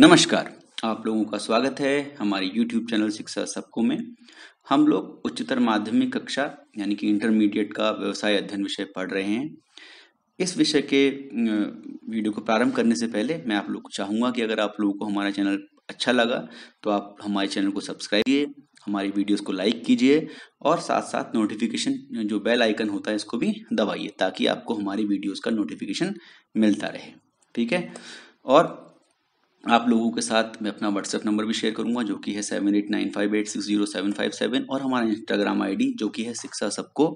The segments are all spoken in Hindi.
नमस्कार आप लोगों का स्वागत है हमारे YouTube चैनल शिक्षा सबको में हम लोग उच्चतर माध्यमिक कक्षा यानी कि इंटरमीडिएट का व्यवसाय अध्ययन विषय पढ़ रहे हैं इस विषय के वीडियो को प्रारंभ करने से पहले मैं आप लोग को चाहूँगा कि अगर आप लोगों को हमारा चैनल अच्छा लगा तो आप हमारे चैनल को सब्सक्राइब कीजिए हमारी वीडियोस को लाइक कीजिए और साथ साथ नोटिफिकेशन जो बेल आइकन होता है इसको भी दबाइए ताकि आपको हमारी वीडियोस का नोटिफिकेशन मिलता रहे ठीक है और आप लोगों के साथ मैं अपना व्हाट्सएप नंबर भी शेयर करूंगा जो कि है seven eight nine five eight six zero seven five seven और हमारा इंस्टाग्राम आईडी जो कि है शिक्षा सबको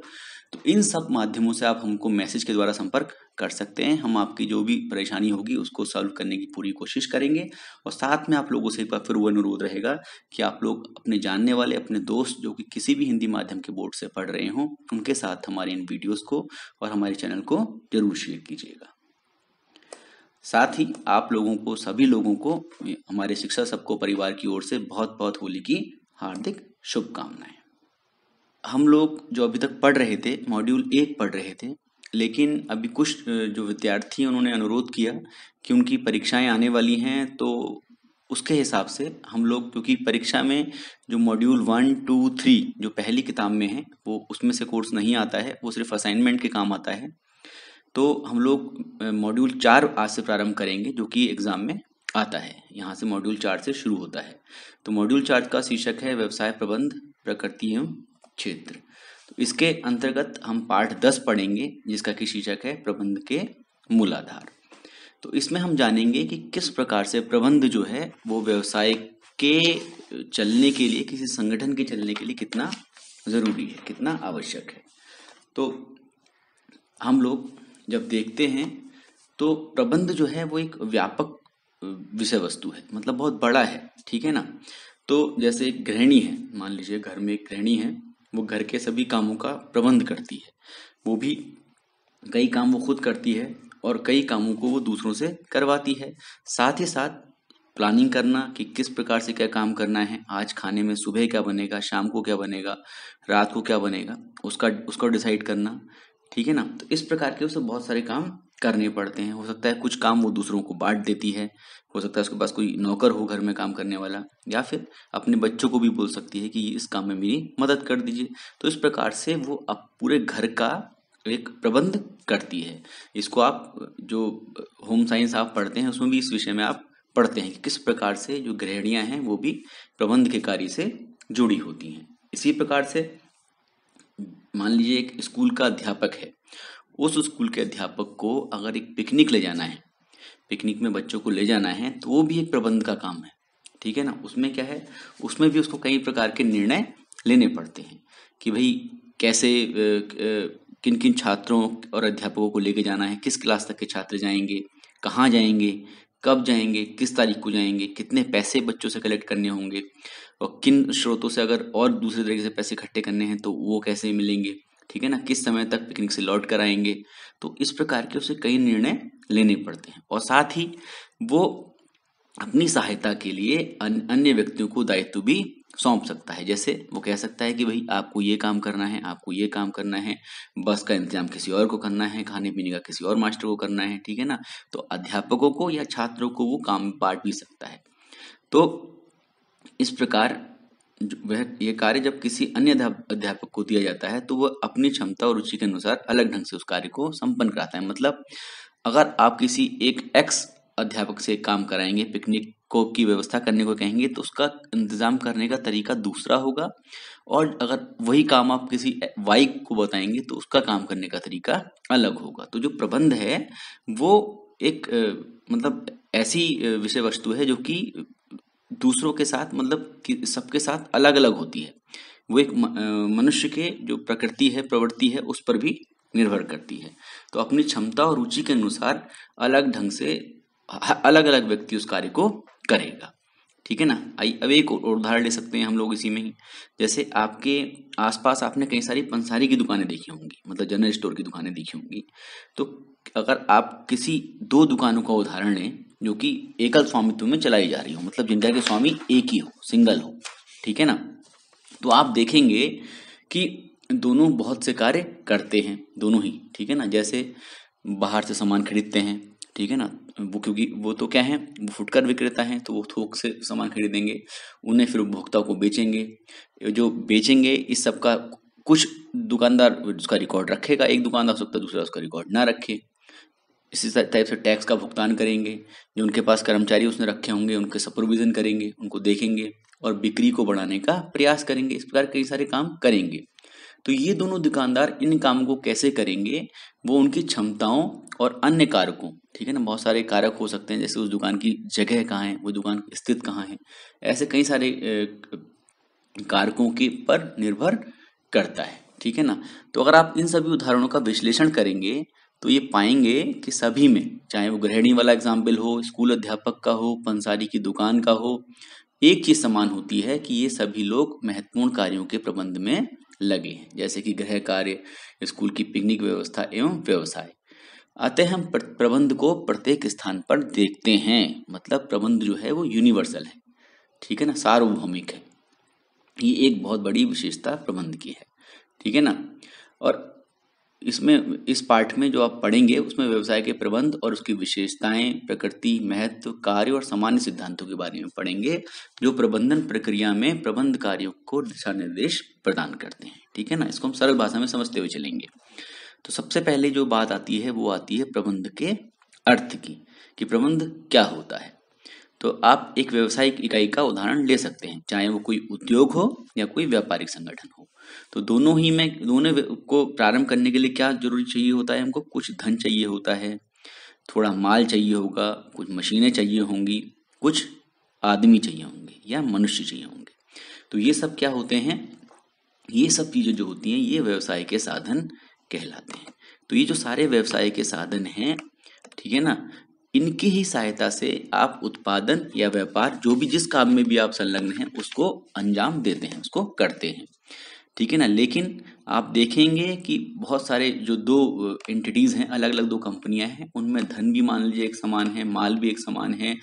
तो इन सब माध्यमों से आप हमको मैसेज के द्वारा संपर्क कर सकते हैं हम आपकी जो भी परेशानी होगी उसको सॉल्व करने की पूरी कोशिश करेंगे और साथ में आप लोगों से एक बार फिर वो अनुरोध रहेगा कि आप लोग अपने जानने वाले अपने दोस्त जो कि किसी भी हिंदी माध्यम के बोर्ड से पढ़ रहे हों उनके साथ हमारे इन वीडियोज़ को और हमारे चैनल को जरूर शेयर कीजिएगा साथ ही आप लोगों को सभी लोगों को हमारे शिक्षा सबको परिवार की ओर से बहुत बहुत होली की हार्दिक शुभकामनाएं हम लोग जो अभी तक पढ़ रहे थे मॉड्यूल एक पढ़ रहे थे लेकिन अभी कुछ जो विद्यार्थी हैं उन्होंने अनुरोध किया कि उनकी परीक्षाएं आने वाली हैं तो उसके हिसाब से हम लोग क्योंकि परीक्षा में जो मॉड्यूल वन टू थ्री जो पहली किताब में है वो उसमें से कोर्स नहीं आता है वो सिर्फ असाइनमेंट के काम आता है तो हम लोग मॉड्यूल चार आज से प्रारंभ करेंगे जो कि एग्ज़ाम में आता है यहाँ से मॉड्यूल चार से शुरू होता है तो मॉड्यूल चार का शीर्षक है व्यवसाय प्रबंध प्रकृति एवं क्षेत्र तो इसके अंतर्गत हम पाठ दस पढ़ेंगे जिसका कि शीर्षक है प्रबंध के मूलाधार तो इसमें हम जानेंगे कि किस प्रकार से प्रबंध जो है वो व्यवसाय के चलने के लिए किसी संगठन के चलने के लिए कितना ज़रूरी है कितना आवश्यक है तो हम लोग जब देखते हैं तो प्रबंध जो है वो एक व्यापक विषय वस्तु है मतलब बहुत बड़ा है ठीक है ना तो जैसे एक गृहिणी है मान लीजिए घर में एक गृहिणी है वो घर के सभी कामों का प्रबंध करती है वो भी कई काम वो खुद करती है और कई कामों को वो दूसरों से करवाती है साथ ही साथ प्लानिंग करना कि किस प्रकार से क्या काम करना है आज खाने में सुबह क्या बनेगा शाम को क्या बनेगा रात को क्या बनेगा उसका उसको डिसाइड करना ठीक है ना तो इस प्रकार के उसे बहुत सारे काम करने पड़ते हैं हो सकता है कुछ काम वो दूसरों को बांट देती है हो सकता है उसके पास कोई नौकर हो घर में काम करने वाला या फिर अपने बच्चों को भी बोल सकती है कि इस काम में मेरी मदद कर दीजिए तो इस प्रकार से वो अब पूरे घर का एक प्रबंध करती है इसको आप जो होम साइंस आप पढ़ते हैं उसमें भी इस विषय में आप पढ़ते हैं कि किस प्रकार से जो गृहणियाँ हैं वो भी प्रबंध के कार्य से जुड़ी होती हैं इसी प्रकार से मान लीजिए एक स्कूल का अध्यापक है उस स्कूल के अध्यापक को अगर एक पिकनिक ले जाना है पिकनिक में बच्चों को ले जाना है तो वो भी एक प्रबंध का काम है ठीक है ना उसमें क्या है उसमें भी उसको कई प्रकार के निर्णय लेने पड़ते हैं कि भाई कैसे किन किन छात्रों और अध्यापकों को लेके जाना है किस क्लास तक के छात्र जाएंगे कहाँ जाएंगे कब जाएंगे किस तारीख को जाएंगे कितने पैसे बच्चों से कलेक्ट करने होंगे और किन स्रोतों से अगर और दूसरे तरीके से पैसे इकट्ठे करने हैं तो वो कैसे मिलेंगे ठीक है ना किस समय तक पिकनिक से लौट कर आएंगे तो इस प्रकार के उसे कई निर्णय लेने पड़ते हैं और साथ ही वो अपनी सहायता के लिए अन्य व्यक्तियों को दायित्व भी सौंप सकता है जैसे वो कह सकता है कि भाई आपको ये काम करना है आपको ये काम करना है बस का इंतजाम किसी और को करना है खाने पीने का किसी और मास्टर को करना है ठीक है ना तो अध्यापकों को या छात्रों को वो काम बांट भी सकता है तो इस प्रकार वह ये कार्य जब किसी अन्य अध्यापक को दिया जाता है तो वह अपनी क्षमता और रुचि के अनुसार अलग ढंग से उस कार्य को संपन्न कराता है मतलब अगर आप किसी एक एक्स अध्यापक से काम कराएंगे पिकनिक को की व्यवस्था करने को कहेंगे तो उसका इंतज़ाम करने का तरीका दूसरा होगा और अगर वही काम आप किसी वाइक को बताएंगे तो उसका काम करने का तरीका अलग होगा तो जो प्रबंध है वो एक मतलब ऐसी विषय वस्तु है जो कि दूसरों के साथ मतलब सबके साथ अलग अलग होती है वो एक मनुष्य के जो प्रकृति है प्रवृत्ति है उस पर भी निर्भर करती है तो अपनी क्षमता और रुचि के अनुसार अलग ढंग से अलग अलग व्यक्ति उस कार्य को करेगा ठीक है ना आई अब एक और उदाहरण ले सकते हैं हम लोग इसी में ही जैसे आपके आसपास आपने कई सारी पंसारी की दुकानें देखी होंगी मतलब जनरल स्टोर की दुकानें देखी होंगी तो अगर आप किसी दो दुकानों का उदाहरण लें जो कि एकल स्वामित्व में चलाई जा रही हो मतलब जिनका के स्वामी एक ही हो सिंगल हो ठीक है ना तो आप देखेंगे कि दोनों बहुत से कार्य करते हैं दोनों ही ठीक है ना जैसे बाहर से सामान खरीदते हैं ठीक है ना वो क्योंकि वो तो क्या है वो फुटकर विक्रेता है तो वो थोक से सामान खरीदेंगे उन्हें फिर उपभोक्ता को बेचेंगे जो बेचेंगे इस सब का कुछ दुकानदार उसका रिकॉर्ड रखेगा एक दुकानदार सकता दूसरा उसका रिकॉर्ड ना रखे इसी टाइप से टैक्स का भुगतान करेंगे जो उनके पास कर्मचारी उसने रखे होंगे उनके सुपरविजन करेंगे उनको देखेंगे और बिक्री को बढ़ाने का प्रयास करेंगे इस प्रकार कई सारे काम करेंगे तो ये दोनों दुकानदार इन काम को कैसे करेंगे वो उनकी क्षमताओं और अन्य कारकों ठीक है ना बहुत सारे कारक हो सकते हैं जैसे उस दुकान की जगह कहाँ है वो दुकान स्थित कहाँ है ऐसे कई सारे कारकों के पर निर्भर करता है ठीक है ना तो अगर आप इन सभी उदाहरणों का विश्लेषण करेंगे तो ये पाएंगे कि सभी में चाहे वो गृहिणी वाला एग्जाम्पल हो स्कूल अध्यापक का हो पंसारी की दुकान का हो एक चीज समान होती है कि ये सभी लोग महत्वपूर्ण कार्यों के प्रबंध में लगे जैसे कि गृह कार्य स्कूल की पिकनिक व्यवस्था एवं व्यवसाय अतः हम प्रबंध को प्रत्येक स्थान पर देखते हैं मतलब प्रबंध जो है वो यूनिवर्सल है ठीक है ना सार्वभौमिक है ये एक बहुत बड़ी विशेषता प्रबंध की है ठीक है ना और इसमें इस पाठ में जो आप पढ़ेंगे उसमें व्यवसाय के प्रबंध और उसकी विशेषताएं प्रकृति महत्व कार्य और सामान्य सिद्धांतों के बारे में पढ़ेंगे जो प्रबंधन प्रक्रिया में प्रबंध कार्यों को दिशा निर्देश प्रदान करते हैं ठीक है ना इसको हम सरल भाषा में समझते हुए चलेंगे तो सबसे पहले जो बात आती है वो आती है प्रबंध के अर्थ की कि प्रबंध क्या होता है तो आप एक व्यवसायिक इकाई का उदाहरण ले सकते हैं चाहे वो कोई उद्योग हो या कोई व्यापारिक संगठन हो तो दोनों ही में दोनों को प्रारंभ करने के लिए क्या जरूरी चाहिए होता है हमको कुछ धन चाहिए होता है थोड़ा माल चाहिए होगा कुछ मशीनें चाहिए होंगी कुछ आदमी चाहिए होंगे या मनुष्य चाहिए होंगे तो ये सब क्या होते हैं ये सब चीज़ें जो होती हैं ये व्यवसाय के साधन कहलाते हैं तो ये जो सारे व्यवसाय के साधन हैं ठीक है ना इनकी ही सहायता से आप उत्पादन या व्यापार जो भी जिस काम में भी आप संलग्न हैं उसको अंजाम देते हैं उसको करते हैं ठीक है ना लेकिन आप देखेंगे कि बहुत सारे जो दो एंटिटीज़ हैं अलग अलग दो कंपनियां हैं उनमें धन भी मान लीजिए एक समान है माल भी एक समान है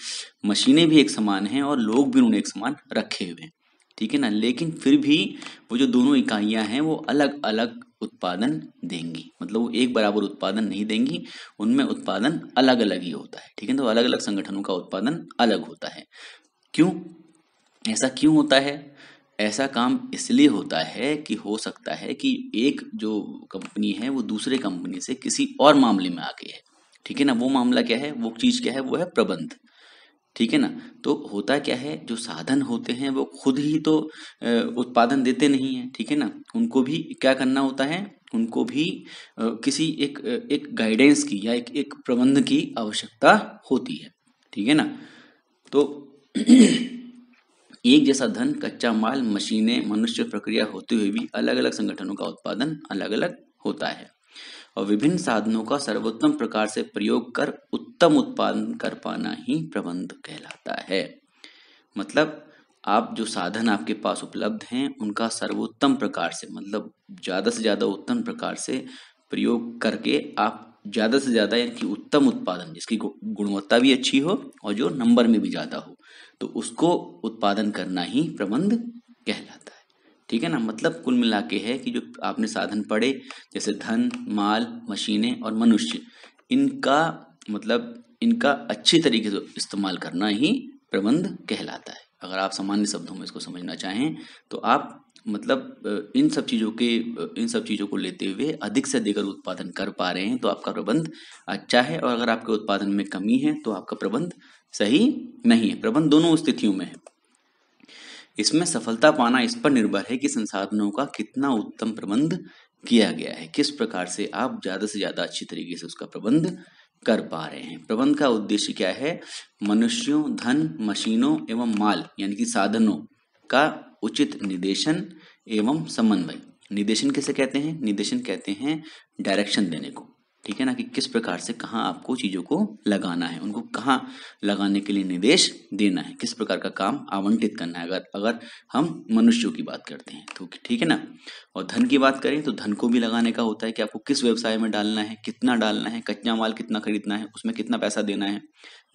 मशीनें भी एक समान हैं और लोग भी उन्होंने एक समान रखे हुए हैं ठीक है ना लेकिन फिर भी वो जो दोनों इकाइयां हैं वो अलग अलग उत्पादन देंगी मतलब वो एक बराबर उत्पादन नहीं देंगी उनमें उत्पादन अलग अलग ही होता है ठीक है तो अलग अलग संगठनों का उत्पादन अलग होता है क्यों ऐसा क्यों होता है ऐसा काम इसलिए होता है कि हो सकता है कि एक जो कंपनी है वो दूसरे कंपनी से किसी और मामले में आगे है ठीक है ना वो मामला क्या है वो चीज़ क्या है वो है प्रबंध ठीक है ना तो होता क्या है जो साधन होते हैं वो खुद ही तो उत्पादन देते नहीं है ठीक है ना उनको भी क्या करना होता है उनको भी किसी एक एक गाइडेंस की या एक एक प्रबंध की आवश्यकता होती है ठीक है ना तो एक जैसा धन कच्चा माल मशीनें मनुष्य प्रक्रिया होते हुए भी अलग अलग संगठनों का उत्पादन अलग अलग होता है और विभिन्न साधनों का सर्वोत्तम प्रकार से प्रयोग कर उत्तम उत्पादन कर पाना ही प्रबंध कहलाता है मतलब आप जो साधन आपके पास उपलब्ध हैं उनका सर्वोत्तम प्रकार से मतलब ज़्यादा से ज़्यादा उत्तम प्रकार से प्रयोग करके आप ज़्यादा से ज़्यादा यानी कि उत्तम उत्पादन जिसकी गुणवत्ता भी अच्छी हो और जो नंबर में भी ज़्यादा हो तो उसको उत्पादन करना ही प्रबंध कहलाता है ठीक है ना मतलब कुल मिला के है कि जो आपने साधन पढ़े जैसे धन माल मशीनें और मनुष्य इनका मतलब इनका अच्छी तरीके से इस्तेमाल करना ही प्रबंध कहलाता है अगर आप सामान्य शब्दों में इसको समझना चाहें तो आप मतलब इन सब चीज़ों के इन सब चीज़ों को लेते हुए अधिक से अधिक उत्पादन कर पा रहे हैं तो आपका प्रबंध अच्छा है और अगर आपके उत्पादन में कमी है तो आपका प्रबंध सही नहीं है प्रबंध दोनों स्थितियों में है इसमें सफलता पाना इस पर निर्भर है कि संसाधनों का कितना उत्तम प्रबंध किया गया है किस प्रकार से आप ज़्यादा से ज़्यादा अच्छी तरीके से उसका प्रबंध कर पा रहे हैं प्रबंध का उद्देश्य क्या है मनुष्यों धन मशीनों एवं माल यानी कि साधनों का उचित निर्देशन एवं समन्वय निर्देशन कैसे कहते हैं निर्देशन कहते हैं डायरेक्शन देने को ठीक है ना कि किस प्रकार से कहाँ आपको चीज़ों को लगाना है उनको कहाँ लगाने के लिए निर्देश देना है किस प्रकार का काम आवंटित करना है अगर अगर हम मनुष्यों की बात करते हैं तो ठीक है ना और धन की बात करें तो धन को भी लगाने का होता है कि आपको किस व्यवसाय में डालना है कितना डालना है कच्चा माल कितना खरीदना है उसमें कितना पैसा देना है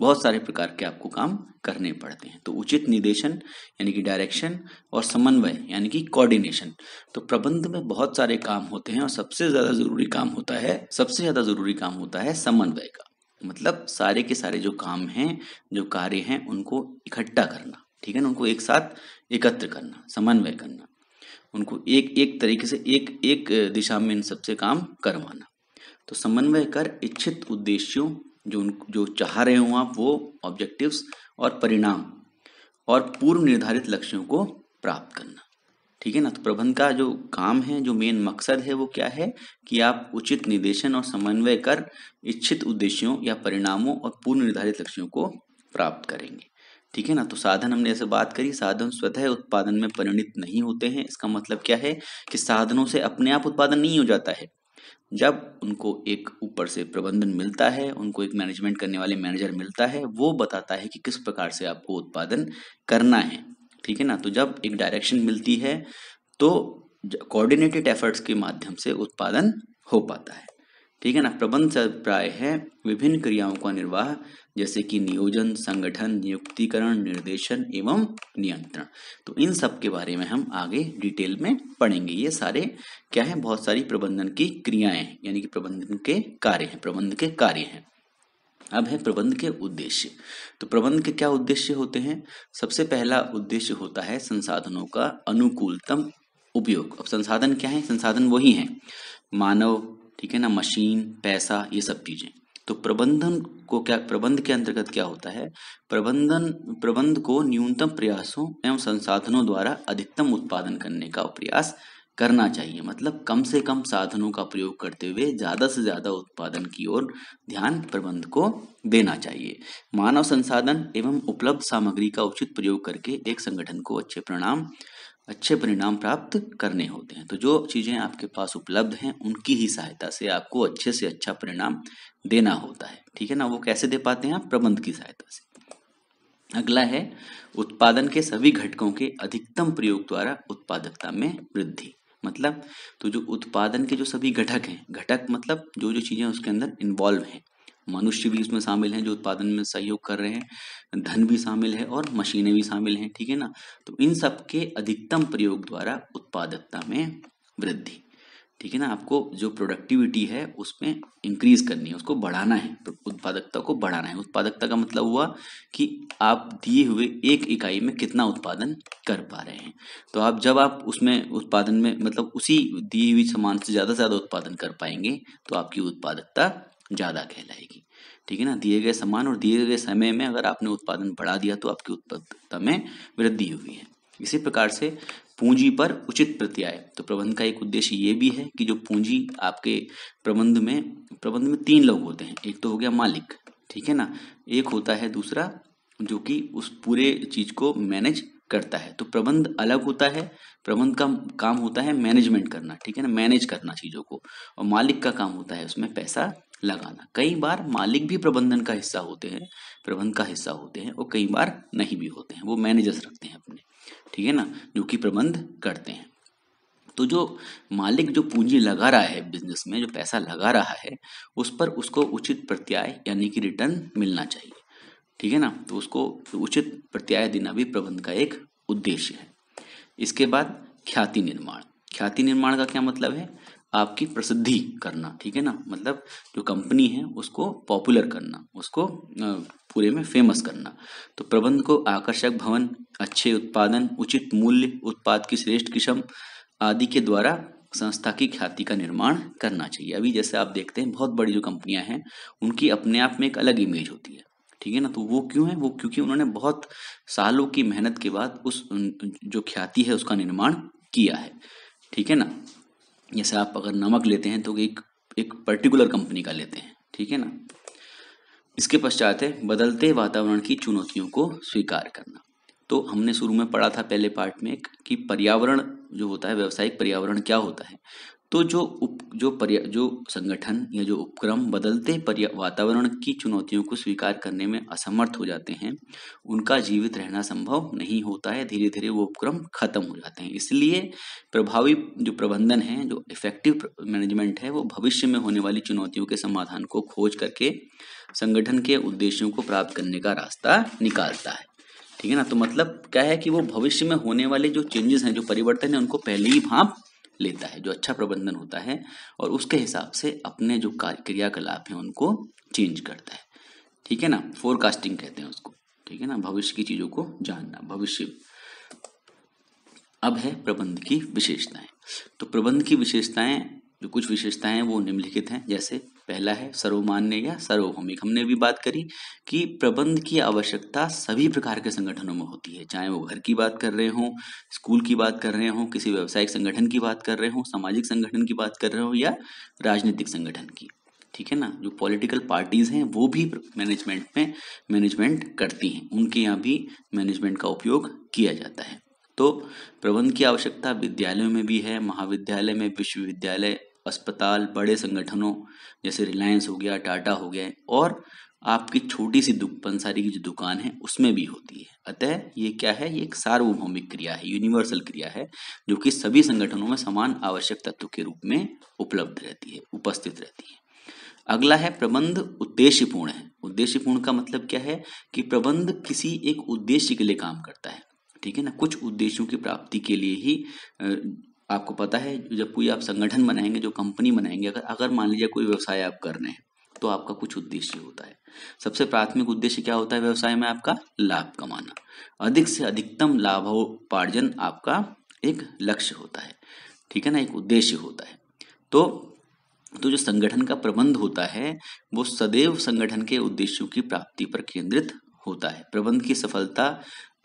बहुत सारे प्रकार के आपको काम करने पड़ते हैं तो उचित निर्देशन यानी कि डायरेक्शन और समन्वय यानी कि कोऑर्डिनेशन तो प्रबंध में बहुत सारे काम होते हैं और सबसे ज़्यादा ज़रूरी काम होता है सबसे ज़्यादा ज़रूरी काम होता है समन्वय का मतलब सारे के सारे जो काम हैं जो कार्य हैं उनको इकट्ठा करना ठीक है ना उनको एक साथ एकत्र करना समन्वय करना उनको एक एक तरीके से एक एक दिशा में इन सबसे काम करवाना तो समन्वय कर इच्छित उद्देश्यों जो उन जो चाह रहे हो आप वो ऑब्जेक्टिव्स और परिणाम और पूर्व निर्धारित लक्ष्यों को प्राप्त करना ठीक है ना तो प्रबंध का जो काम है जो मेन मकसद है वो क्या है कि आप उचित निदेशन और समन्वय कर इच्छित उद्देश्यों या परिणामों और पूर्व निर्धारित लक्ष्यों को प्राप्त करेंगे ठीक है ना तो साधन हमने ऐसे बात करी साधन स्वतः उत्पादन में परिणित नहीं होते हैं इसका मतलब क्या है कि साधनों से अपने आप उत्पादन नहीं हो जाता है जब उनको एक ऊपर से प्रबंधन मिलता है उनको एक मैनेजमेंट करने वाले मैनेजर मिलता है वो बताता है कि किस प्रकार से आपको उत्पादन करना है ठीक है ना तो जब एक डायरेक्शन मिलती है तो कोऑर्डिनेटेड एफर्ट्स के माध्यम से उत्पादन हो पाता है ठीक है ना प्रबंध अभिप्राय है विभिन्न क्रियाओं का निर्वाह जैसे कि नियोजन संगठन नियुक्तिकरण निर्देशन एवं नियंत्रण तो इन सब के बारे में हम आगे डिटेल में पढ़ेंगे ये सारे क्या है बहुत सारी प्रबंधन की क्रियाएं यानी कि प्रबंधन के कार्य हैं प्रबंध के कार्य हैं अब है प्रबंध के उद्देश्य तो प्रबंध के क्या उद्देश्य होते हैं सबसे पहला उद्देश्य होता है संसाधनों का अनुकूलतम उपयोग अब संसाधन क्या है संसाधन वही है मानव ठीक है ना मशीन पैसा ये सब चीज़ें तो प्रबंधन को क्या प्रबंध के अंतर्गत क्या होता है प्रबंधन प्रबंध को न्यूनतम प्रयासों एवं संसाधनों द्वारा अधिकतम उत्पादन करने का प्रयास करना चाहिए मतलब कम से कम साधनों का प्रयोग करते हुए ज़्यादा से ज़्यादा उत्पादन की ओर ध्यान प्रबंध को देना चाहिए मानव संसाधन एवं उपलब्ध सामग्री का उचित प्रयोग करके एक संगठन को अच्छे परिणाम अच्छे परिणाम प्राप्त करने होते हैं तो जो चीज़ें आपके पास उपलब्ध हैं उनकी ही सहायता से आपको अच्छे से अच्छा परिणाम देना होता है ठीक है ना वो कैसे दे पाते हैं आप प्रबंध की सहायता से अगला है उत्पादन के सभी घटकों के अधिकतम प्रयोग द्वारा उत्पादकता में वृद्धि मतलब तो जो उत्पादन के जो सभी घटक हैं घटक मतलब जो जो चीज़ें उसके अंदर इन्वॉल्व हैं मनुष्य भी उसमें शामिल हैं जो उत्पादन में सहयोग कर रहे हैं धन भी शामिल है और मशीनें भी शामिल हैं ठीक है ना तो इन सब के अधिकतम प्रयोग द्वारा उत्पादकता में वृद्धि ठीक है ना आपको जो प्रोडक्टिविटी है उसमें इंक्रीज करनी है उसको बढ़ाना है उत्पादकता को बढ़ाना है उत्पादकता का मतलब हुआ कि आप दिए हुए एक इकाई में कितना उत्पादन कर पा रहे हैं तो आप जब आप उसमें उत्पादन में मतलब उसी दी हुई सामान से ज़्यादा से ज़्यादा उत्पादन कर पाएंगे तो आपकी उत्पादकता ज़्यादा कहलाएगी ठीक है ना दिए गए सामान और दिए गए समय में अगर आपने उत्पादन बढ़ा दिया तो आपकी उत्पादकता में वृद्धि हुई है इसी प्रकार से पूंजी पर उचित प्रत्याय तो प्रबंध का एक उद्देश्य ये भी है कि जो पूंजी आपके प्रबंध में प्रबंध में तीन लोग होते हैं एक तो हो गया मालिक ठीक है ना एक होता है दूसरा जो कि उस पूरे चीज को मैनेज करता है तो प्रबंध अलग होता है प्रबंध का काम होता है मैनेजमेंट करना ठीक है ना मैनेज करना चीज़ों को और मालिक का काम होता है उसमें पैसा लगाना कई बार मालिक भी प्रबंधन का हिस्सा होते हैं प्रबंध का हिस्सा होते हैं और कई बार नहीं भी होते हैं वो मैनेजर्स रखते हैं अपने ठीक है ना जो कि प्रबंध करते हैं तो जो मालिक जो पूंजी लगा रहा है बिजनेस में जो पैसा लगा रहा है उस पर उसको उचित प्रत्याय यानी कि रिटर्न मिलना चाहिए ठीक है ना तो उसको उचित प्रत्याय देना भी प्रबंध का एक उद्देश्य है इसके बाद ख्याति निर्माण ख्याति निर्माण का क्या मतलब है आपकी प्रसिद्धि करना ठीक है ना मतलब जो कंपनी है उसको पॉपुलर करना उसको पूरे में फेमस करना तो प्रबंध को आकर्षक भवन अच्छे उत्पादन उचित मूल्य उत्पाद की श्रेष्ठ किस्म आदि के द्वारा संस्था की ख्याति का निर्माण करना चाहिए अभी जैसे आप देखते हैं बहुत बड़ी जो कंपनियां हैं उनकी अपने आप में एक अलग इमेज होती है ठीक है ना तो वो क्यों है वो क्योंकि उन्होंने बहुत सालों की मेहनत के बाद उस जो ख्याति है उसका निर्माण किया है ठीक है ना जैसे आप अगर नमक लेते हैं तो एक एक पर्टिकुलर कंपनी का लेते हैं ठीक है ना इसके पश्चात है बदलते वातावरण की चुनौतियों को स्वीकार करना तो हमने शुरू में पढ़ा था पहले पार्ट में कि पर्यावरण जो होता है व्यावसायिक पर्यावरण क्या होता है तो जो उप जो पर्या जो संगठन या जो उपक्रम बदलते पर्या वातावरण की चुनौतियों को स्वीकार करने में असमर्थ हो जाते हैं उनका जीवित रहना संभव नहीं होता है धीरे धीरे वो उपक्रम खत्म हो जाते हैं इसलिए प्रभावी जो प्रबंधन है जो इफेक्टिव मैनेजमेंट है वो भविष्य में होने वाली चुनौतियों के समाधान को खोज करके संगठन के उद्देश्यों को प्राप्त करने का रास्ता निकालता है ठीक है ना तो मतलब क्या है कि वो भविष्य में होने वाले जो चेंजेस हैं जो परिवर्तन है उनको पहले ही भाप लेता है जो अच्छा प्रबंधन होता है और उसके हिसाब से अपने जो क्रियाकलाप हैं उनको चेंज करता है ठीक है ना फोरकास्टिंग कहते हैं उसको ठीक है ना भविष्य की चीज़ों को जानना भविष्य अब है प्रबंध की विशेषताएं तो प्रबंध की विशेषताएं जो कुछ विशेषताएं हैं वो निम्नलिखित हैं जैसे पहला है सर्वमान्य या सार्वभौमिक हमने भी बात करी कि प्रबंध की आवश्यकता सभी प्रकार के संगठनों में होती है चाहे वो घर की बात कर रहे हों स्कूल की बात कर रहे हों किसी व्यावसायिक संगठन की बात कर रहे हों सामाजिक संगठन की बात कर रहे हों या राजनीतिक संगठन की ठीक है ना जो पॉलिटिकल पार्टीज़ हैं वो भी मैनेजमेंट में मैनेजमेंट करती हैं उनके यहाँ भी मैनेजमेंट का उपयोग किया जाता है तो प्रबंध की आवश्यकता विद्यालयों में भी है महाविद्यालय में विश्वविद्यालय अस्पताल बड़े संगठनों जैसे रिलायंस हो गया टाटा हो गया और आपकी छोटी सी पंसारी की जो दुकान है उसमें भी होती है अतः ये क्या है ये एक सार्वभौमिक क्रिया है यूनिवर्सल क्रिया है जो कि सभी संगठनों में समान आवश्यक तत्व के रूप में उपलब्ध रहती है उपस्थित रहती है अगला है प्रबंध उद्देश्यपूर्ण है उद्देश्यपूर्ण का मतलब क्या है कि प्रबंध किसी एक उद्देश्य के लिए काम करता है ठीक है ना कुछ उद्देश्यों की प्राप्ति के लिए ही आपको पता है जब कोई आप संगठन बनाएंगे जो कंपनी बनाएंगे अगर अगर मान लीजिए कोई व्यवसाय आप कर रहे हैं तो आपका कुछ उद्देश्य होता है सबसे प्राथमिक उद्देश्य क्या होता है व्यवसाय में आपका लाभ कमाना अधिक से अधिकतम लाभोपार्जन आपका एक लक्ष्य होता है ठीक है ना एक उद्देश्य होता है तो तो जो संगठन का प्रबंध होता है वो सदैव संगठन के उद्देश्यों की प्राप्ति पर केंद्रित होता है प्रबंध की सफलता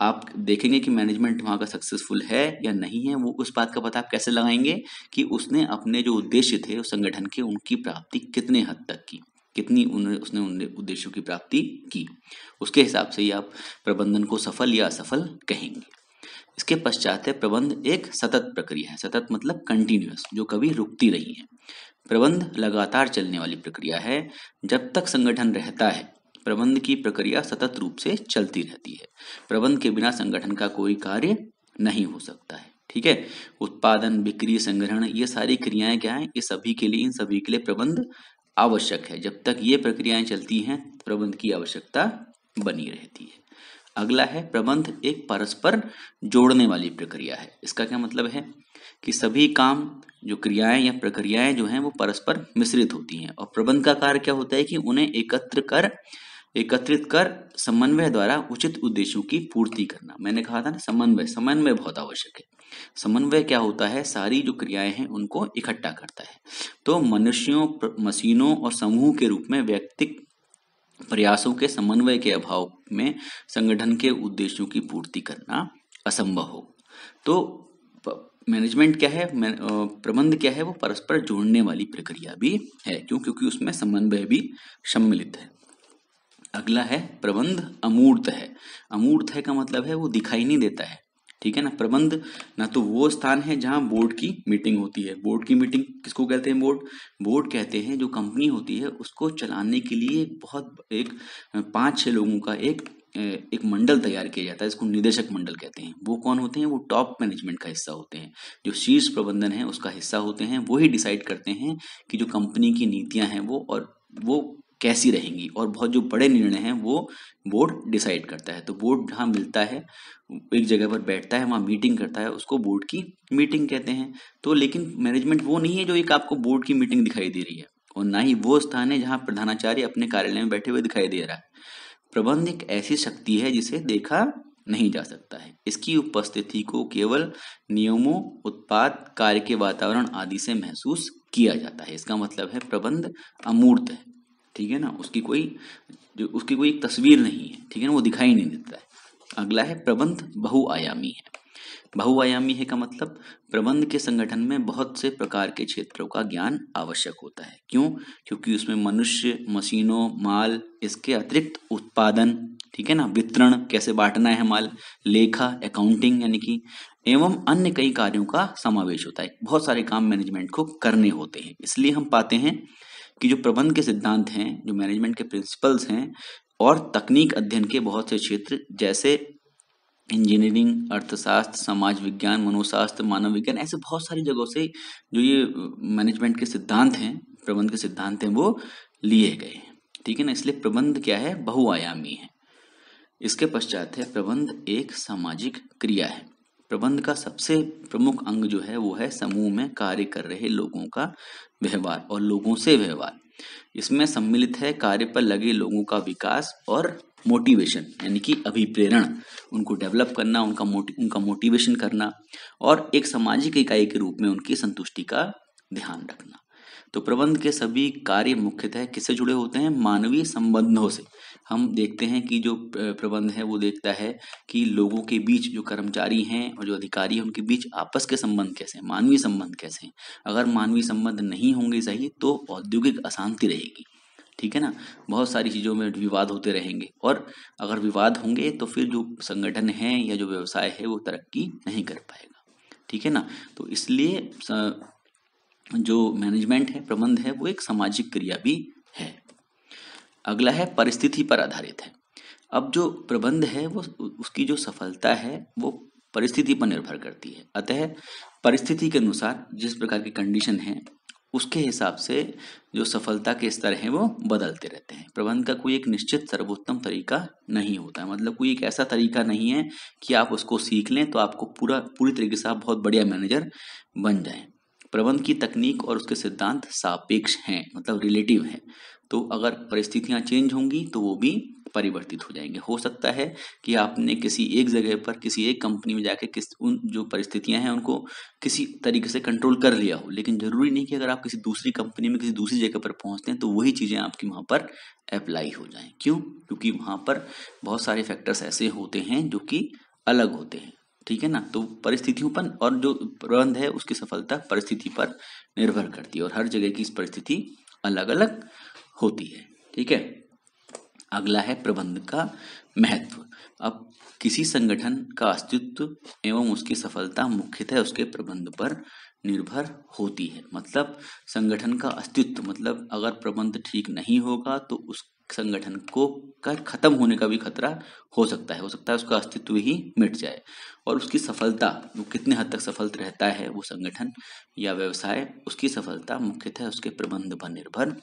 आप देखेंगे कि मैनेजमेंट वहाँ का सक्सेसफुल है या नहीं है वो उस बात का पता आप कैसे लगाएंगे कि उसने अपने जो उद्देश्य थे उस संगठन के उनकी प्राप्ति कितने हद तक की कितनी उन्हें उसने उन उद्देश्यों की प्राप्ति की उसके हिसाब से ही आप प्रबंधन को सफल या असफल कहेंगे इसके पश्चात है प्रबंध एक सतत प्रक्रिया है सतत मतलब कंटिन्यूस जो कभी रुकती नहीं है प्रबंध लगातार चलने वाली प्रक्रिया है जब तक संगठन रहता है प्रबंध की प्रक्रिया सतत रूप से चलती रहती है प्रबंध के बिना संगठन का कोई कार्य नहीं हो सकता है ठीक है उत्पादन बिक्री संग्रहण ये सारी क्रियाएं क्या हैं ये सभी के लिए इन सभी के लिए प्रबंध आवश्यक है जब तक ये प्रक्रियाएं चलती हैं प्रबंध की आवश्यकता बनी रहती है अगला है प्रबंध एक परस्पर जोड़ने वाली प्रक्रिया है इसका क्या मतलब है कि सभी काम जो क्रियाएं या प्रक्रियाएं जो हैं वो परस्पर मिश्रित होती हैं और प्रबंध का कार्य क्या होता है कि उन्हें एकत्र कर एकत्रित कर समन्वय द्वारा उचित उद्देश्यों की पूर्ति करना मैंने कहा था ना समन्वय समन्वय बहुत आवश्यक है समन्वय क्या होता है सारी जो क्रियाएं हैं उनको इकट्ठा करता है तो मनुष्यों मशीनों और समूह के रूप में व्यक्तिक प्रयासों के समन्वय के अभाव में संगठन के उद्देश्यों की पूर्ति करना असंभव हो तो मैनेजमेंट क्या है प्रबंध क्या है वो परस्पर जोड़ने वाली प्रक्रिया भी है क्यों क्योंकि उसमें समन्वय भी सम्मिलित है अगला है प्रबंध अमूर्त है अमूर्त है का मतलब है वो दिखाई नहीं देता है ठीक है ना प्रबंध ना तो वो स्थान है जहां बोर्ड की मीटिंग होती है बोर्ड की मीटिंग किसको कहते हैं बोर्ड बोर्ड कहते हैं जो कंपनी होती है उसको चलाने के लिए बहुत एक पांच छह लोगों का एक एक मंडल तैयार किया जाता है इसको निदेशक मंडल कहते हैं वो कौन होते हैं वो टॉप मैनेजमेंट का हिस्सा होते हैं जो शीर्ष प्रबंधन है उसका हिस्सा होते हैं वो ही डिसाइड करते हैं कि जो कंपनी की नीतियां हैं वो और वो कैसी रहेंगी और बहुत जो बड़े निर्णय हैं वो बोर्ड डिसाइड करता है तो बोर्ड जहाँ मिलता है एक जगह पर बैठता है वहाँ मीटिंग करता है उसको बोर्ड की मीटिंग कहते हैं तो लेकिन मैनेजमेंट वो नहीं है जो एक आपको बोर्ड की मीटिंग दिखाई दे रही है और ना ही वो स्थान है जहाँ प्रधानाचार्य अपने कार्यालय में बैठे हुए दिखाई दे रहा है प्रबंध एक ऐसी शक्ति है जिसे देखा नहीं जा सकता है इसकी उपस्थिति को केवल नियमों उत्पाद कार्य के वातावरण आदि से महसूस किया जाता है इसका मतलब है प्रबंध अमूर्त है ठीक है ना उसकी कोई जो उसकी कोई एक तस्वीर नहीं है ठीक है ना वो दिखाई नहीं देता है अगला है प्रबंध बहुआयामी है बहुआयामी है का मतलब प्रबंध के संगठन में बहुत से प्रकार के क्षेत्रों का ज्ञान आवश्यक होता है क्यों क्योंकि उसमें मनुष्य मशीनों माल इसके अतिरिक्त उत्पादन ठीक है ना वितरण कैसे बांटना है माल लेखा अकाउंटिंग यानी कि एवं अन्य कई कार्यों का समावेश होता है बहुत सारे काम मैनेजमेंट को करने होते हैं इसलिए हम पाते हैं कि जो प्रबंध के सिद्धांत हैं जो मैनेजमेंट के प्रिंसिपल्स हैं और तकनीक अध्ययन के बहुत से क्षेत्र जैसे इंजीनियरिंग अर्थशास्त्र समाज विज्ञान मनोशास्त्र मानव विज्ञान ऐसे बहुत सारी जगहों से जो ये मैनेजमेंट के सिद्धांत हैं प्रबंध के सिद्धांत हैं वो लिए गए हैं ठीक है ना इसलिए प्रबंध क्या है बहुआयामी है इसके पश्चात है प्रबंध एक सामाजिक क्रिया है प्रबंध का सबसे प्रमुख अंग जो है वो है समूह में कार्य कर रहे लोगों का व्यवहार और लोगों से व्यवहार इसमें सम्मिलित है कार्य पर लगे लोगों का विकास और मोटिवेशन यानी कि अभिप्रेरण उनको डेवलप करना उनका मोटि, उनका मोटिवेशन करना और एक सामाजिक इकाई के रूप में उनकी संतुष्टि का ध्यान रखना तो प्रबंध के सभी कार्य मुख्यतः किससे जुड़े होते हैं मानवीय संबंधों से हम देखते हैं कि जो प्रबंध है वो देखता है कि लोगों के बीच जो कर्मचारी हैं और जो अधिकारी हैं उनके बीच आपस के संबंध कैसे हैं मानवीय संबंध कैसे हैं अगर मानवीय संबंध नहीं होंगे सही तो औद्योगिक अशांति रहेगी ठीक है ना बहुत सारी चीज़ों में विवाद होते रहेंगे और अगर विवाद होंगे तो फिर जो संगठन है या जो व्यवसाय है वो तरक्की नहीं कर पाएगा ठीक है ना तो इसलिए जो मैनेजमेंट है प्रबंध है वो एक सामाजिक क्रिया भी अगला है परिस्थिति पर आधारित है अब जो प्रबंध है वो उसकी जो सफलता है वो परिस्थिति पर निर्भर करती है अतः परिस्थिति के अनुसार जिस प्रकार की कंडीशन है उसके हिसाब से जो सफलता के स्तर हैं वो बदलते रहते हैं प्रबंध का कोई एक निश्चित सर्वोत्तम तरीका नहीं होता है मतलब कोई एक ऐसा तरीका नहीं है कि आप उसको सीख लें तो आपको पूरा पूरी तरीके से आप बहुत बढ़िया मैनेजर बन जाएं प्रबंध की तकनीक और उसके सिद्धांत सापेक्ष हैं मतलब रिलेटिव हैं तो अगर परिस्थितियाँ चेंज होंगी तो वो भी परिवर्तित हो जाएंगे हो सकता है कि आपने किसी एक जगह पर किसी एक कंपनी में जाके किस उन जो परिस्थितियां हैं उनको किसी तरीके से कंट्रोल कर लिया हो लेकिन ज़रूरी नहीं कि अगर आप किसी दूसरी कंपनी में किसी दूसरी जगह पर पहुंचते हैं तो वही चीज़ें आपकी वहाँ पर अप्लाई हो जाएं क्यों क्योंकि वहाँ पर बहुत सारे फैक्टर्स ऐसे होते हैं जो कि अलग होते हैं ठीक है ना तो परिस्थितियों पर और जो प्रबंध है उसकी सफलता परिस्थिति पर निर्भर करती है और हर जगह की इस परिस्थिति अलग अलग होती है ठीक है अगला है प्रबंध का महत्व अब किसी संगठन का अस्तित्व एवं उसकी सफलता मुख्यतः उसके प्रबंध पर निर्भर होती है मतलब संगठन का अस्तित्व मतलब अगर प्रबंध ठीक नहीं होगा तो उस संगठन को का खत्म होने का भी खतरा हो सकता है हो सकता है उसका अस्तित्व ही मिट जाए और उसकी सफलता वो कितने हद तक सफल रहता है वो संगठन या व्यवसाय उसकी सफलता मुख्यतः उसके प्रबंध पर निर्भर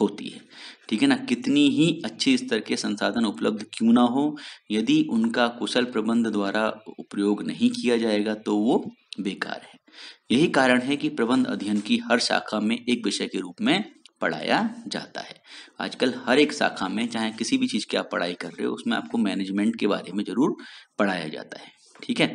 होती है ठीक है ना कितनी ही अच्छे स्तर के संसाधन उपलब्ध क्यों ना हो यदि उनका कुशल प्रबंध द्वारा उपयोग नहीं किया जाएगा तो वो बेकार है यही कारण है कि प्रबंध अध्ययन की हर शाखा में एक विषय के रूप में पढ़ाया जाता है आजकल हर एक शाखा में चाहे किसी भी चीज़ की आप पढ़ाई कर रहे हो उसमें आपको मैनेजमेंट के बारे में ज़रूर पढ़ाया जाता है ठीक है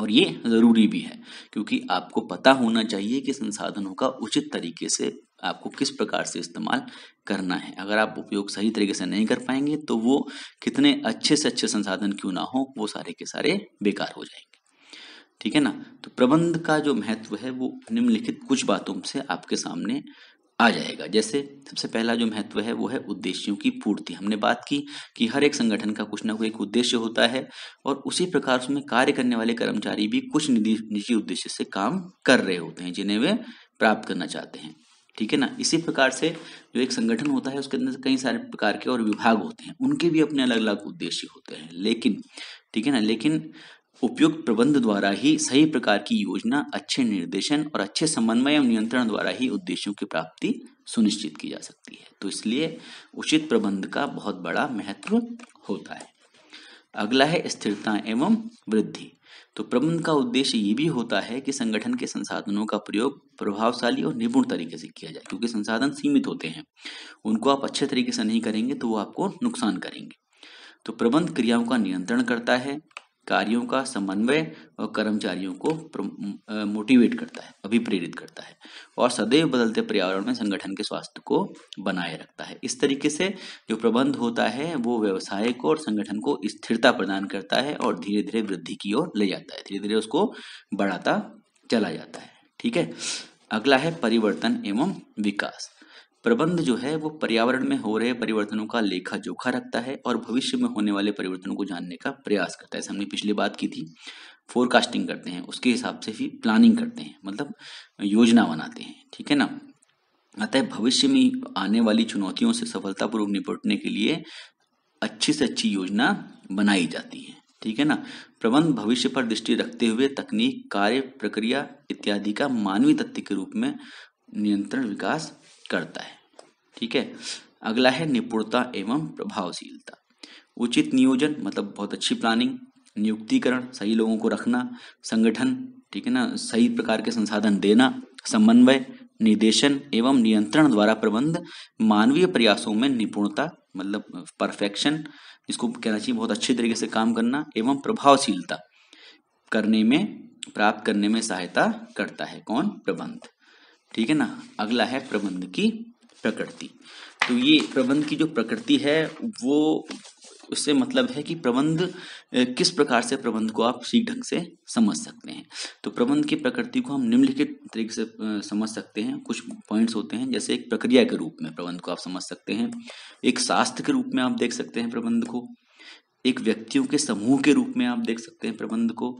और ये ज़रूरी भी है क्योंकि आपको पता होना चाहिए कि संसाधनों का उचित तरीके से आपको किस प्रकार से इस्तेमाल करना है अगर आप उपयोग सही तरीके से नहीं कर पाएंगे तो वो कितने अच्छे से अच्छे संसाधन क्यों ना हो वो सारे के सारे बेकार हो जाएंगे ठीक है ना तो प्रबंध का जो महत्व है वो निम्नलिखित कुछ बातों से आपके सामने आ जाएगा जैसे सबसे पहला जो महत्व है वो है उद्देश्यों की पूर्ति हमने बात की कि हर एक संगठन का कुछ ना कुछ एक उद्देश्य होता है और उसी प्रकार उसमें कार्य करने वाले कर्मचारी भी कुछ निजी उद्देश्य से काम कर रहे होते हैं जिन्हें वे प्राप्त करना चाहते हैं ठीक है ना इसी प्रकार से जो एक संगठन होता है उसके अंदर कई सारे प्रकार के और विभाग होते हैं उनके भी अपने अलग अलग उद्देश्य होते हैं लेकिन ठीक है ना लेकिन उपयुक्त प्रबंध द्वारा ही सही प्रकार की योजना अच्छे निर्देशन और अच्छे समन्वय एवं नियंत्रण द्वारा ही उद्देश्यों की प्राप्ति सुनिश्चित की जा सकती है तो इसलिए उचित प्रबंध का बहुत बड़ा महत्व होता है अगला है स्थिरता एवं वृद्धि तो प्रबंध का उद्देश्य ये भी होता है कि संगठन के संसाधनों का प्रयोग प्रभावशाली और निपुण तरीके से किया जाए क्योंकि संसाधन सीमित होते हैं उनको आप अच्छे तरीके से नहीं करेंगे तो वो आपको नुकसान करेंगे तो प्रबंध क्रियाओं का नियंत्रण करता है कार्यों का समन्वय और कर्मचारियों को मोटिवेट करता है अभिप्रेरित करता है और सदैव बदलते पर्यावरण में संगठन के स्वास्थ्य को बनाए रखता है इस तरीके से जो प्रबंध होता है वो व्यवसाय को और संगठन को स्थिरता प्रदान करता है और धीरे धीरे वृद्धि की ओर ले जाता है धीरे धीरे उसको बढ़ाता चला जाता है ठीक है अगला है परिवर्तन एवं विकास प्रबंध जो है वो पर्यावरण में हो रहे परिवर्तनों का लेखा जोखा रखता है और भविष्य में होने वाले परिवर्तनों को जानने का प्रयास करता है हमने पिछली बात की थी फोरकास्टिंग करते हैं उसके हिसाब से भी प्लानिंग करते हैं मतलब योजना बनाते हैं ठीक है ना अतः भविष्य में आने वाली चुनौतियों से सफलतापूर्वक निपटने के लिए अच्छी से अच्छी योजना बनाई जाती है ठीक है ना प्रबंध भविष्य पर दृष्टि रखते हुए तकनीक कार्य प्रक्रिया इत्यादि का मानवीय तथ्य के रूप में नियंत्रण विकास करता है ठीक है अगला है निपुणता एवं प्रभावशीलता उचित नियोजन मतलब बहुत अच्छी प्लानिंग नियुक्तिकरण सही लोगों को रखना संगठन ठीक है ना सही प्रकार के संसाधन देना समन्वय निर्देशन एवं नियंत्रण द्वारा प्रबंध मानवीय प्रयासों में निपुणता मतलब परफेक्शन इसको कहना चाहिए बहुत अच्छे तरीके से काम करना एवं प्रभावशीलता करने में प्राप्त करने में सहायता करता है कौन प्रबंध ठीक है ना अगला है प्रबंध की प्रकृति तो ये प्रबंध की जो प्रकृति है वो उससे मतलब है कि प्रबंध किस प्रकार से प्रबंध को आप ठीक ढंग से समझ सकते हैं तो प्रबंध की प्रकृति को हम निम्नलिखित तरीके से समझ सकते हैं कुछ पॉइंट्स होते हैं जैसे एक प्रक्रिया के रूप में प्रबंध को आप समझ सकते हैं एक शास्त्र के रूप में आप देख सकते हैं प्रबंध को एक व्यक्तियों के समूह के रूप में आप देख सकते हैं प्रबंध को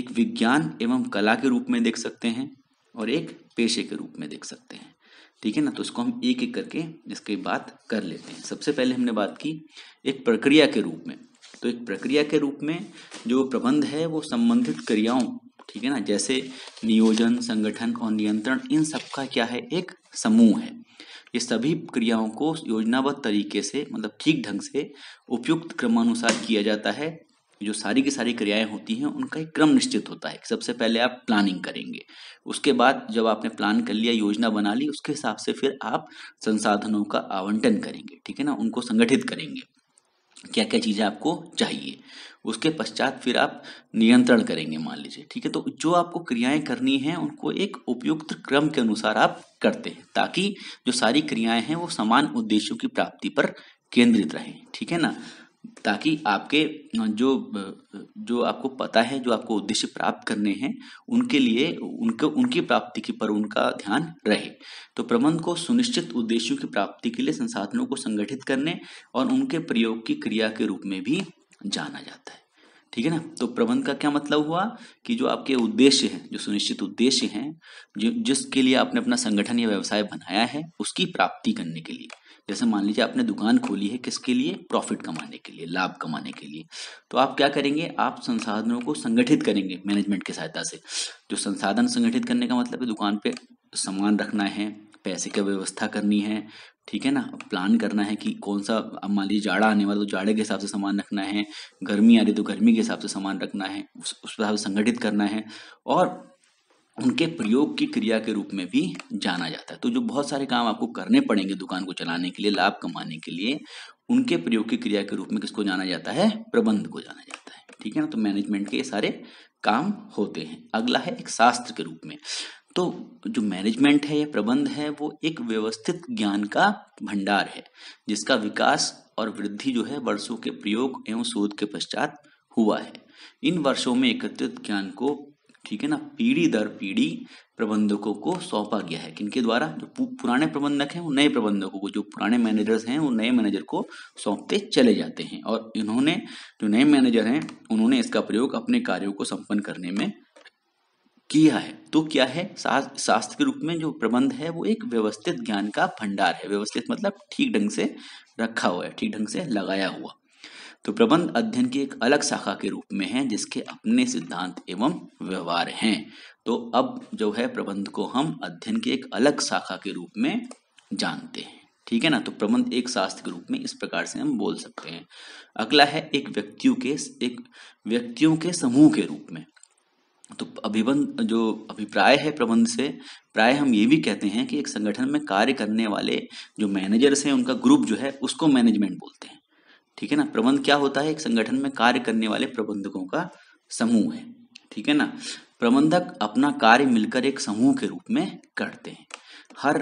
एक विज्ञान एवं कला के रूप में देख सकते हैं और एक पेशे के रूप में देख सकते हैं ठीक है ना तो इसको हम एक एक करके इसके बात कर लेते हैं सबसे पहले हमने बात की एक प्रक्रिया के रूप में तो एक प्रक्रिया के रूप में जो प्रबंध है वो संबंधित क्रियाओं ठीक है ना जैसे नियोजन संगठन और नियंत्रण इन सब का क्या है एक समूह है ये सभी क्रियाओं को योजनाबद्ध तरीके से मतलब ठीक ढंग से उपयुक्त क्रमानुसार किया जाता है जो सारी की सारी क्रियाएं होती हैं उनका एक क्रम निश्चित होता है सबसे पहले आप प्लानिंग करेंगे उसके बाद जब आपने प्लान कर लिया योजना बना ली उसके हिसाब से फिर आप संसाधनों का आवंटन करेंगे ठीक है ना उनको संगठित करेंगे क्या क्या चीज़ें आपको चाहिए उसके पश्चात फिर आप नियंत्रण करेंगे मान लीजिए ठीक है तो जो आपको क्रियाएं करनी हैं उनको एक उपयुक्त क्रम के अनुसार आप करते हैं ताकि जो सारी क्रियाएं हैं वो समान उद्देश्यों की प्राप्ति पर केंद्रित रहें ठीक है ना ताकि आपके जो जो आपको पता है जो आपको उद्देश्य प्राप्त करने हैं उनके लिए उनको उनकी प्राप्ति की पर उनका ध्यान रहे तो प्रबंध को सुनिश्चित उद्देश्यों की प्राप्ति के लिए संसाधनों को संगठित करने और उनके प्रयोग की क्रिया के रूप में भी जाना जाता है ठीक है ना तो प्रबंध का क्या मतलब हुआ कि जो आपके उद्देश्य हैं जो सुनिश्चित उद्देश्य हैं जो जिसके लिए आपने अपना संगठन या व्यवसाय बनाया है उसकी प्राप्ति करने के लिए जैसे मान लीजिए आपने दुकान खोली है किसके लिए प्रॉफिट कमाने के लिए लाभ कमाने के लिए तो आप क्या करेंगे आप संसाधनों को संगठित करेंगे मैनेजमेंट की सहायता से जो संसाधन संगठित करने का मतलब है दुकान पे सामान रखना है पैसे की व्यवस्था करनी है ठीक है ना प्लान करना है कि कौन सा अब मान लीजिए जाड़ा आने वाला तो जाड़े के हिसाब से सामान रखना है गर्मी आ रही तो गर्मी के हिसाब से सामान रखना है उस हिसाब से संगठित करना है और उनके प्रयोग की क्रिया के रूप में भी जाना जाता है तो जो बहुत सारे काम आपको करने पड़ेंगे दुकान को चलाने के लिए लाभ कमाने के लिए उनके प्रयोग की क्रिया के रूप में किसको जाना जाता है प्रबंध को जाना जाता है ठीक है ना तो मैनेजमेंट के ये सारे काम होते हैं अगला है एक शास्त्र के रूप में तो जो मैनेजमेंट है या प्रबंध है वो एक व्यवस्थित ज्ञान का भंडार है जिसका विकास और वृद्धि जो है वर्षों के प्रयोग एवं शोध के पश्चात हुआ है इन वर्षों में एकत्रित ज्ञान को ठीक है ना पीढ़ी दर पीढ़ी प्रबंधकों को सौंपा गया है किनके द्वारा जो पुराने प्रबंधक हैं वो नए प्रबंधकों को जो पुराने मैनेजर्स हैं वो नए मैनेजर को सौंपते चले जाते हैं और इन्होंने जो नए मैनेजर हैं उन्होंने इसका प्रयोग अपने कार्यों को संपन्न करने में किया है तो क्या है शास्त्र के रूप में जो प्रबंध है वो एक व्यवस्थित ज्ञान का भंडार है व्यवस्थित मतलब ठीक ढंग से रखा हुआ है ठीक ढंग से लगाया हुआ तो प्रबंध अध्ययन की एक अलग शाखा के रूप में है जिसके अपने सिद्धांत एवं व्यवहार हैं तो अब जो है प्रबंध को हम अध्ययन के एक अलग शाखा के रूप में जानते हैं ठीक है ना तो प्रबंध एक शास्त्र के रूप में इस प्रकार से हम बोल सकते हैं अगला है एक व्यक्तियों के एक व्यक्तियों के समूह के रूप में तो अभिबंध जो अभिप्राय है प्रबंध से प्राय हम ये भी कहते हैं कि एक संगठन में कार्य करने वाले जो मैनेजर्स हैं उनका ग्रुप जो है उसको मैनेजमेंट बोलते हैं ठीक है ना प्रबंध क्या होता है एक संगठन में कार्य करने वाले प्रबंधकों का समूह है ठीक है ना प्रबंधक अपना कार्य मिलकर एक समूह के रूप में करते हैं हर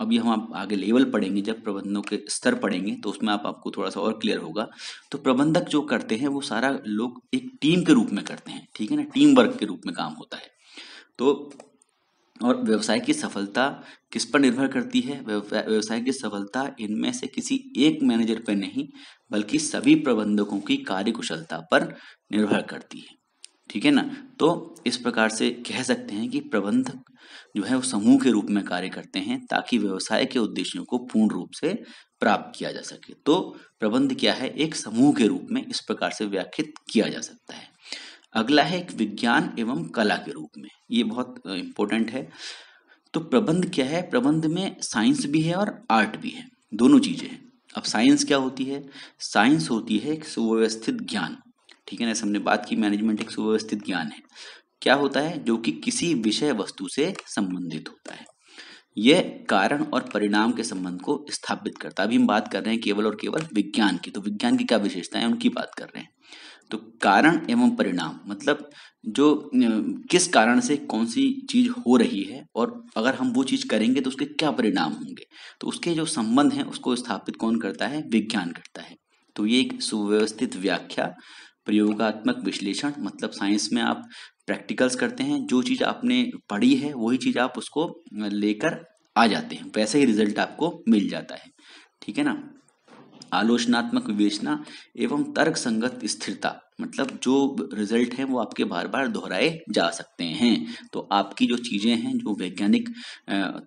अभी हम आप आगे लेवल पढ़ेंगे जब प्रबंधकों के स्तर पढ़ेंगे तो उसमें आप आपको थोड़ा सा और क्लियर होगा तो प्रबंधक जो करते हैं वो सारा लोग एक टीम के रूप में करते हैं ठीक है ना टीम वर्क के रूप में काम होता है तो और व्यवसाय की सफलता किस पर निर्भर करती है व्यवसाय की सफलता इनमें से किसी एक मैनेजर पर नहीं बल्कि सभी प्रबंधकों की कार्यकुशलता पर निर्भर करती है ठीक है ना तो इस प्रकार से कह सकते हैं कि प्रबंधक जो है वो समूह के रूप में कार्य करते हैं ताकि व्यवसाय के उद्देश्यों को पूर्ण रूप से प्राप्त किया जा सके तो प्रबंध क्या है एक समूह के रूप में इस प्रकार से व्याख्यित किया जा सकता है अगला है एक विज्ञान एवं कला के रूप में ये बहुत इंपॉर्टेंट है तो प्रबंध क्या है प्रबंध में साइंस भी है और आर्ट भी है दोनों चीज़ें हैं अब साइंस क्या होती है साइंस होती है एक सुव्यवस्थित ज्ञान ठीक है ना हमने बात की मैनेजमेंट एक सुव्यवस्थित ज्ञान है क्या होता है जो कि किसी विषय वस्तु से संबंधित होता है यह कारण और परिणाम के संबंध को स्थापित करता है अभी हम बात कर रहे हैं केवल और केवल विज्ञान की तो विज्ञान की क्या विशेषताएं उनकी बात कर रहे हैं तो कारण एवं परिणाम मतलब जो किस कारण से कौन सी चीज हो रही है और अगर हम वो चीज करेंगे तो उसके क्या परिणाम होंगे तो उसके जो संबंध हैं उसको स्थापित कौन करता है विज्ञान करता है तो ये एक सुव्यवस्थित व्याख्या प्रयोगात्मक विश्लेषण मतलब साइंस में आप प्रैक्टिकल्स करते हैं जो चीज़ आपने पढ़ी है वही चीज़ आप उसको लेकर आ जाते हैं वैसे ही रिजल्ट आपको मिल जाता है ठीक है ना आलोचनात्मक विवेचना एवं तर्क संगत स्थिरता मतलब जो रिजल्ट है वो आपके बार बार दोहराए जा सकते हैं तो आपकी जो चीज़ें हैं जो वैज्ञानिक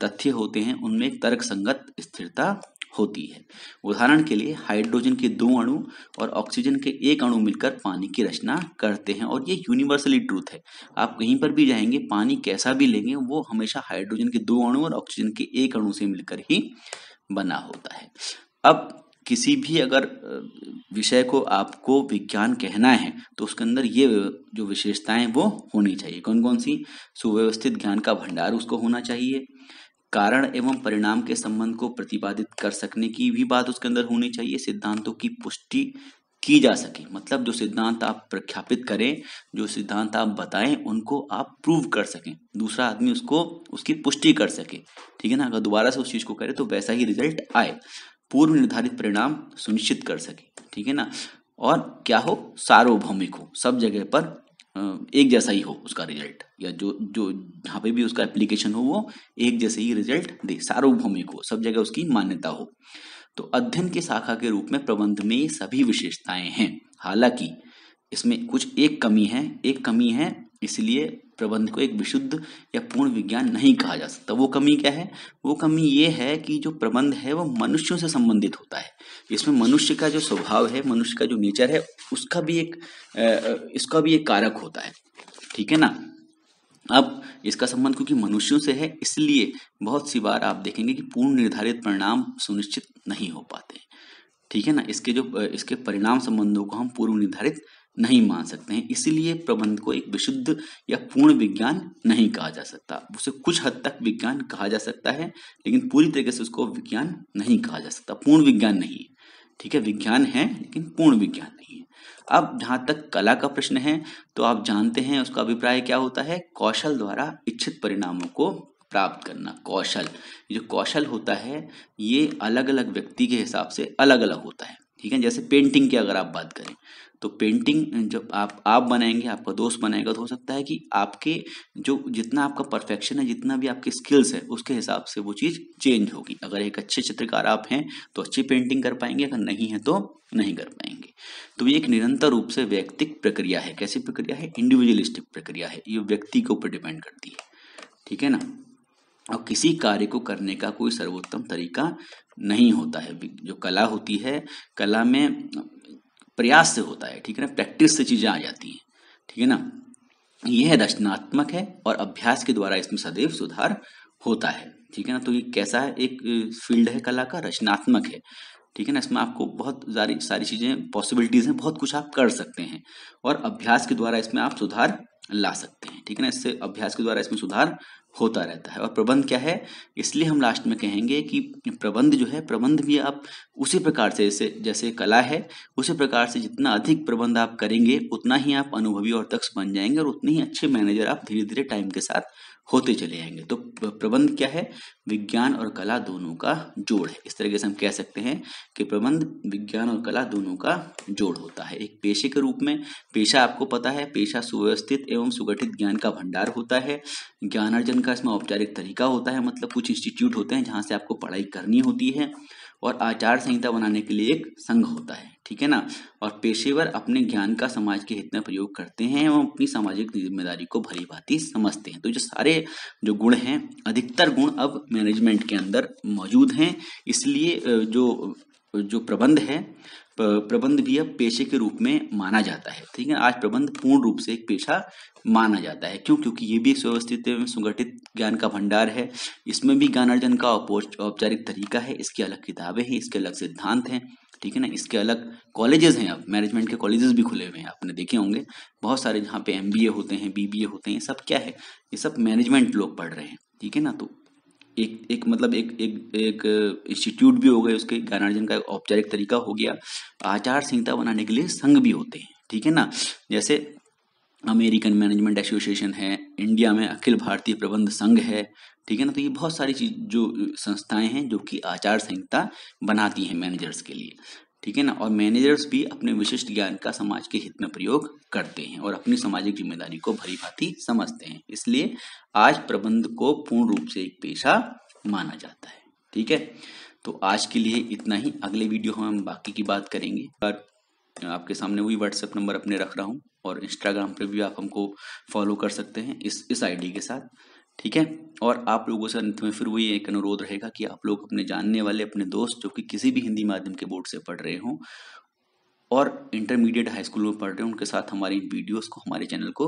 तथ्य होते हैं उनमें तर्क संगत स्थिरता होती है उदाहरण के लिए हाइड्रोजन के दो अणु और ऑक्सीजन के एक अणु मिलकर पानी की रचना करते हैं और ये यूनिवर्सली ट्रूथ है आप कहीं पर भी जाएंगे पानी कैसा भी लेंगे वो हमेशा हाइड्रोजन के दो अणु और ऑक्सीजन के एक अणु से मिलकर ही बना होता है अब किसी भी अगर विषय को आपको विज्ञान कहना है तो उसके अंदर ये जो विशेषताएं वो होनी चाहिए कौन कौन सी सुव्यवस्थित ज्ञान का भंडार उसको होना चाहिए कारण एवं परिणाम के संबंध को प्रतिपादित कर सकने की भी बात उसके अंदर होनी चाहिए सिद्धांतों की पुष्टि की जा सके मतलब जो सिद्धांत आप प्रख्यापित करें जो सिद्धांत आप बताएं उनको आप प्रूव कर सकें दूसरा आदमी उसको उसकी पुष्टि कर सके ठीक है ना अगर दोबारा से उस चीज़ को करें तो वैसा ही रिजल्ट आए पूर्व निर्धारित परिणाम सुनिश्चित कर सके ठीक है ना और क्या हो सार्वभौमिक हो सब जगह पर एक जैसा ही हो उसका रिजल्ट या जो जो जहाँ पे भी उसका एप्लीकेशन हो वो एक जैसे ही रिजल्ट दे सार्वभौमिक हो सब जगह उसकी मान्यता हो तो अध्ययन की शाखा के रूप में प्रबंध में ये सभी विशेषताएं हैं हालांकि इसमें कुछ एक कमी है एक कमी है इसलिए प्रबंध को एक विशुद्ध या पूर्ण विज्ञान नहीं कहा जा सकता वो कमी क्या है वो कमी ये है कि जो प्रबंध है वो मनुष्यों से संबंधित होता है इसमें मनुष्य का जो स्वभाव है मनुष्य का जो नेचर है उसका भी एक इसका भी एक कारक होता है ठीक है ना अब इसका संबंध क्योंकि मनुष्यों से है इसलिए बहुत सी बार आप देखेंगे कि पूर्ण निर्धारित परिणाम सुनिश्चित नहीं हो पाते ठीक है ना इसके जो इसके परिणाम संबंधों को हम पूर्व निर्धारित नहीं मान सकते हैं इसीलिए प्रबंध को एक विशुद्ध या पूर्ण विज्ञान नहीं कहा जा सकता उसे कुछ हद तक विज्ञान कहा जा सकता है लेकिन पूरी तरीके से उसको विज्ञान नहीं कहा जा सकता पूर्ण विज्ञान नहीं है ठीक है विज्ञान है लेकिन पूर्ण विज्ञान नहीं है अब जहां तक कला का प्रश्न है तो आप जानते हैं उसका अभिप्राय क्या होता है कौशल द्वारा इच्छित परिणामों को प्राप्त करना कौशल जो कौशल होता है ये अलग अलग व्यक्ति के हिसाब से अलग अलग होता है ठीक है जैसे पेंटिंग की अगर आप बात करें तो पेंटिंग जब आप आप बनाएंगे आपका दोस्त बनाएगा तो हो सकता है कि आपके जो जितना आपका परफेक्शन है जितना भी आपके स्किल्स है उसके हिसाब से वो चीज़ चेंज होगी अगर एक अच्छे चित्रकार आप हैं तो अच्छी पेंटिंग कर पाएंगे अगर नहीं है तो नहीं कर पाएंगे तो ये एक निरंतर रूप से व्यक्तिक प्रक्रिया है कैसी प्रक्रिया है इंडिविजुअलिस्टिक प्रक्रिया है ये व्यक्ति के ऊपर डिपेंड करती है ठीक है ना और किसी कार्य को करने का कोई सर्वोत्तम तरीका नहीं होता है जो कला होती है कला में प्रयास से होता है ठीक है ना प्रैक्टिस से चीज़ें आ जाती हैं ठीक है ना यह रचनात्मक है और अभ्यास के द्वारा इसमें सदैव सुधार होता है ठीक है ना तो ये कैसा है एक फील्ड है कला का रचनात्मक है ठीक है ना इसमें आपको बहुत सारी सारी चीज़ें पॉसिबिलिटीज़ हैं बहुत कुछ आप कर सकते हैं और अभ्यास के द्वारा इसमें आप सुधार ला सकते हैं ठीक है ना इससे अभ्यास के द्वारा इसमें सुधार होता रहता है और प्रबंध क्या है इसलिए हम लास्ट में कहेंगे कि प्रबंध जो है प्रबंध भी आप उसी प्रकार से जैसे जैसे कला है उसी प्रकार से जितना अधिक प्रबंध आप करेंगे उतना ही आप अनुभवी और दक्ष बन जाएंगे और उतने ही अच्छे मैनेजर आप धीरे धीरे टाइम के साथ होते चले जाएंगे तो प्रबंध क्या है विज्ञान और कला दोनों का जोड़ है इस तरीके से हम कह सकते हैं कि प्रबंध विज्ञान और कला दोनों का जोड़ होता है एक पेशे के रूप में पेशा आपको पता है पेशा सुव्यवस्थित एवं सुगठित ज्ञान का भंडार होता है ज्ञानार्जन का इसमें औपचारिक तरीका होता है मतलब कुछ इंस्टीट्यूट होते हैं जहाँ से आपको पढ़ाई करनी होती है और आचार संहिता बनाने के लिए एक संघ होता है ठीक है ना और पेशेवर अपने ज्ञान का समाज के हित में प्रयोग करते हैं और अपनी सामाजिक जिम्मेदारी को भली भांति समझते हैं तो जो सारे जो गुण हैं अधिकतर गुण अब मैनेजमेंट के अंदर मौजूद हैं इसलिए जो जो प्रबंध है प्रबंध भी अब पेशे के रूप में माना जाता है ठीक है आज प्रबंध पूर्ण रूप से एक पेशा माना जाता है क्यों क्योंकि ये भी एक सुव्यवस्थित एवं संगठित ज्ञान का भंडार है इसमें भी ज्ञान अर्जन का औपचारिक तरीका है इसकी अलग किताबें हैं इसके अलग सिद्धांत हैं ठीक है ना इसके अलग कॉलेजेस हैं अब मैनेजमेंट के कॉलेजेस भी खुले हुए हैं आपने देखे होंगे बहुत सारे जहाँ पे एम होते हैं बी होते हैं सब क्या है ये सब मैनेजमेंट लोग पढ़ रहे हैं ठीक है ना तो एक एक मतलब एक एक एक इंस्टीट्यूट भी हो गए उसके ज्ञानार्जन का औपचारिक तरीका हो गया आचार संहिता बनाने के लिए संघ भी होते हैं ठीक है ना जैसे अमेरिकन मैनेजमेंट एसोसिएशन है इंडिया में अखिल भारतीय प्रबंध संघ है ठीक है ना तो ये बहुत सारी चीज जो संस्थाएं हैं जो कि आचार संहिता बनाती हैं मैनेजर्स के लिए ठीक है ना और मैनेजर्स भी अपने विशिष्ट ज्ञान का समाज के हित में प्रयोग करते हैं और अपनी सामाजिक जिम्मेदारी को भरी भांति समझते हैं इसलिए आज प्रबंध को पूर्ण रूप से एक पेशा माना जाता है ठीक है तो आज के लिए इतना ही अगले वीडियो हम बाकी की बात करेंगे पर आपके सामने वही व्हाट्सएप नंबर अपने रख रहा हूँ और इंस्टाग्राम पर भी आप हमको फॉलो कर सकते हैं इस इस आईडी के साथ ठीक है और आप लोगों से अंत में फिर वही एक अनुरोध रहेगा कि आप लोग अपने जानने वाले अपने दोस्त जो कि किसी भी हिंदी माध्यम के बोर्ड से पढ़ रहे हों और इंटरमीडिएट हाई स्कूल में पढ़ रहे हैं उनके साथ हमारी वीडियोस को हमारे चैनल को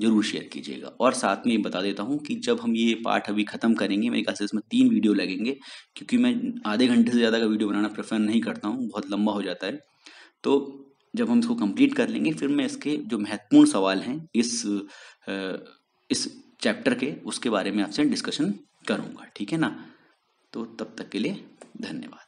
जरूर शेयर कीजिएगा और साथ में ये बता देता हूँ कि जब हम ये पाठ अभी ख़त्म करेंगे मेरे ख्याल से इसमें तीन वीडियो लगेंगे क्योंकि मैं आधे घंटे से ज़्यादा का वीडियो बनाना प्रेफर नहीं करता हूँ बहुत लंबा हो जाता है तो जब हम इसको कंप्लीट कर लेंगे फिर मैं इसके जो महत्वपूर्ण सवाल हैं इस इस चैप्टर के उसके बारे में आपसे डिस्कशन करूंगा ठीक है ना तो तब तक के लिए धन्यवाद